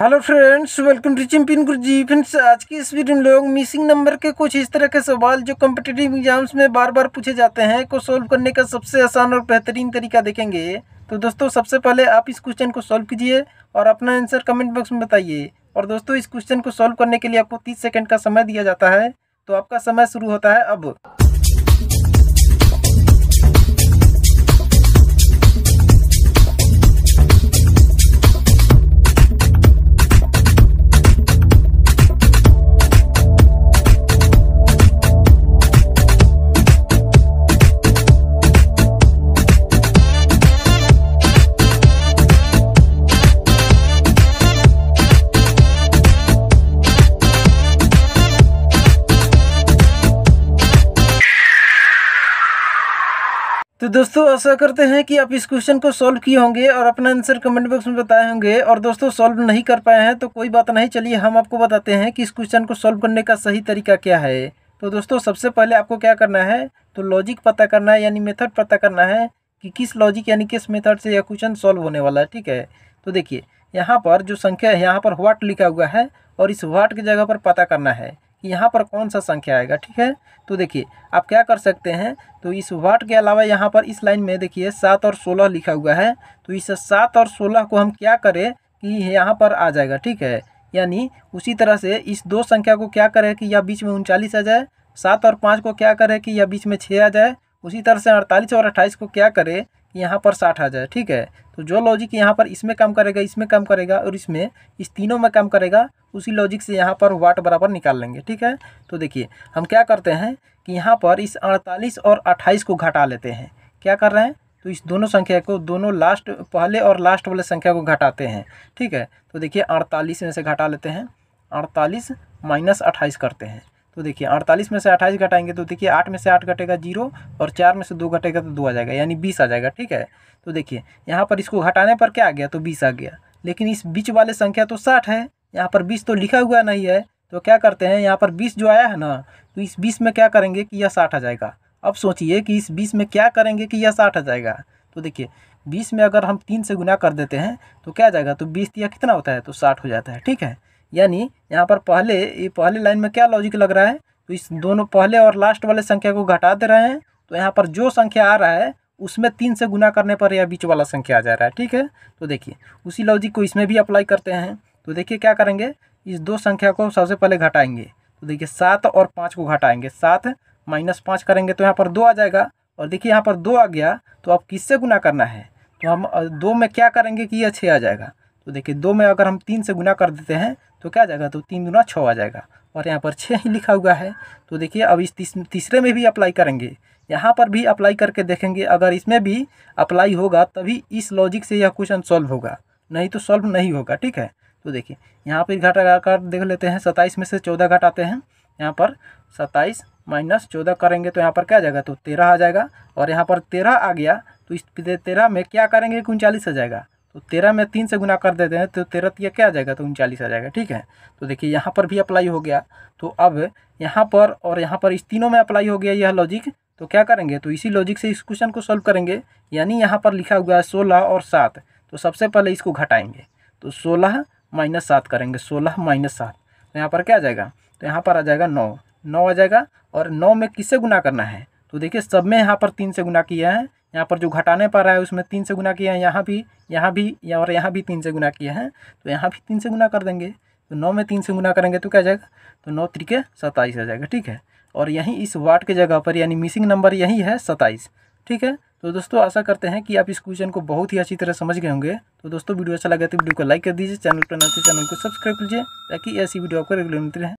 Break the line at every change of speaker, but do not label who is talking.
hello friends welcome to चिमपिन गुरु जी फ्रेंड्स आज की इस वीडियो में लोग मिसिंग नंबर के कुछ इस तरह के सवाल जो कम्पिटेटिव एग्जाम्स में बार बार पूछे जाते हैं को सॉल्व करने का सबसे आसान और बेहतरीन तरीका देखेंगे तो दोस्तों सबसे पहले आप इस क्वेश्चन को सॉल्व कीजिए और अपना आंसर कमेंट बॉक्स में बताइए और दोस्तों इस क्वेश्चन को सॉल्व करने के लिए आपको तीस सेकेंड का समय दिया जाता है तो आपका समय शुरू होता है अब तो दोस्तों आशा करते हैं कि आप इस क्वेश्चन को सॉल्व किए होंगे और अपना आंसर कमेंट बॉक्स में बताए होंगे और दोस्तों सॉल्व नहीं कर पाए हैं तो कोई बात नहीं चलिए हम आपको बताते हैं कि इस क्वेश्चन को सॉल्व करने का सही तरीका क्या है तो दोस्तों सबसे पहले आपको क्या करना है तो लॉजिक पता करना है यानी मेथड पता करना है कि किस लॉजिक यानी किस मेथड से यह क्वेश्चन सॉल्व होने वाला है ठीक है तो देखिए यहाँ पर जो संख्या है यहाँ पर व्हाट लिखा हुआ है और इस व्हाट की जगह पर पता करना है कि यहाँ पर कौन सा संख्या आएगा ठीक है तो देखिए आप क्या कर सकते हैं तो इस वाट के अलावा यहाँ पर इस लाइन में देखिए सात और सोलह लिखा हुआ है तो इस सात और सोलह को हम क्या करें कि यहाँ पर आ जाएगा ठीक है यानी उसी तरह से इस दो संख्या को क्या करें कि यह बीच में उनचालीस आ जाए सात और पाँच को क्या करें कि यह बीच में छः आ जाए उसी तरह से अड़तालीस और अट्ठाईस को क्या करे कि यहाँ पर साठ आ जाए ठीक है तो जो लॉजिक यहाँ पर इसमें काम करेगा इसमें काम करेगा और इसमें इस तीनों में काम करेगा उसी लॉजिक से यहाँ पर वाट बराबर निकाल लेंगे ठीक है तो देखिए हम क्या करते हैं कि यहाँ पर इस अड़तालीस और अट्ठाईस को घटा लेते हैं क्या कर रहे हैं तो इस दोनों संख्या को दोनों लास्ट पहले और लास्ट वाले संख्या को घटाते हैं ठीक है तो देखिए अड़तालीस में से घटा लेते हैं अड़तालीस माइनस अट्ठाईस करते हैं तो देखिए अड़तालीस में से अट्ठाईस घटाएंगे तो देखिए आठ में से आठ घटेगा जीरो और चार में से दो घटेगा तो दो आ जाएगा यानी बीस आ जाएगा ठीक है तो देखिए यहाँ पर इसको घटाने पर क्या आ गया तो बीस आ गया लेकिन इस बीच वाले संख्या तो साठ है यहाँ पर बीस तो लिखा हुआ नहीं है तो क्या करते हैं यहाँ पर बीस जो आया है ना तो इस बीस में क्या करेंगे कि यह साठ आ जाएगा अब सोचिए कि इस बीस में क्या करेंगे कि यह साठ आ जाएगा तो देखिए बीस में अगर हम तीन से गुना कर देते हैं तो क्या जाएगा तो बीस या कितना होता है तो साठ हो जाता है ठीक है यानी यहाँ पर पहले ये पहले लाइन में क्या लॉजिक लग रहा है तो इस दोनों पहले और लास्ट वाले संख्या को घटा दे रहे हैं तो यहाँ पर जो संख्या आ रहा है उसमें तीन से गुना करने पर यह बीच वाला संख्या आ जा रहा है ठीक है तो देखिए उसी लॉजिक को इसमें भी अप्लाई करते हैं तो देखिए क्या करेंगे इस दो संख्या को सबसे पहले घटाएंगे तो देखिए सात और पाँच को घटाएंगे सात माइनस पाँच करेंगे तो यहाँ पर दो आ जाएगा और देखिए यहाँ पर दो आ गया तो अब किससे गुना करना है तो हम दो में क्या करेंगे कि यह छः आ जाएगा तो देखिए दो में अगर हम तीन से गुना कर देते हैं तो क्या आ जाएगा तो तीन गुना छः आ जाएगा और यहाँ पर छः ही लिखा हुआ है तो देखिए अब इस तीस, तीसरे में भी अप्लाई करेंगे यहाँ पर भी अप्लाई करके देखेंगे अगर इसमें भी अप्लाई होगा तभी इस लॉजिक से यह क्वेश्चन सॉल्व होगा नहीं तो सॉल्व नहीं होगा ठीक है तो देखिए यहाँ पर घटाकर देख लेते हैं सत्ताईस में से चौदह घटाते हैं यहाँ पर सत्ताईस माइनस चौदह करेंगे तो यहाँ पर क्या आ जाएगा तो तेरह आ जाएगा और यहाँ पर तेरह आ गया तो इस तेरह में क्या करेंगे कि उनचालीस आ जाएगा तो तेरह में तीन से गुना कर देते हैं तो तेरह तीय तो क्या आ जाएगा तो उनचालीस आ जाएगा ठीक है तो देखिए यहाँ पर भी अप्लाई हो गया तो अब यहाँ पर और यहाँ पर इस तीनों में अप्लाई हो गया यह लॉजिक तो क्या करेंगे तो इसी लॉजिक से इस क्वेश्चन को सॉल्व करेंगे यानी यहाँ पर लिखा हुआ है सोलह और सात तो सबसे पहले इसको घटाएंगे तो सोलह माइनस सात करेंगे सोलह माइनस सात तो यहाँ पर क्या आ जाएगा तो यहाँ पर आ जाएगा नौ नौ आ जाएगा और नौ में किससे गुना करना है तो देखिए सब में यहाँ पर तीन से गुना किया है यहाँ पर जो घटाने पर रहा है उसमें तीन से गुना किया है यहाँ भी यहाँ भी या और यहाँ भी तीन से गुना किया है तो यहाँ भी तीन से गुना कर देंगे तो नौ में तीन से गुना करेंगे तो क्या जाएगा तो नौ त्रिके सत्ताईस आ जाएगा ठीक है और यहीं इस वाट के जगह पर यानी मिसिंग नंबर यही है सत्ताईस ठीक है तो दोस्तों आशा करते हैं कि आप इस क्वेश्चन को बहुत ही अच्छी तरह समझ गए होंगे तो दोस्तों वीडियो अच्छा लगा तो वीडियो को लाइक कर दीजिए चैनल पर नए तो चैनल को सब्सक्राइब कीजिए ताकि ऐसी वीडियो आपको रेगुलर मिलते रहे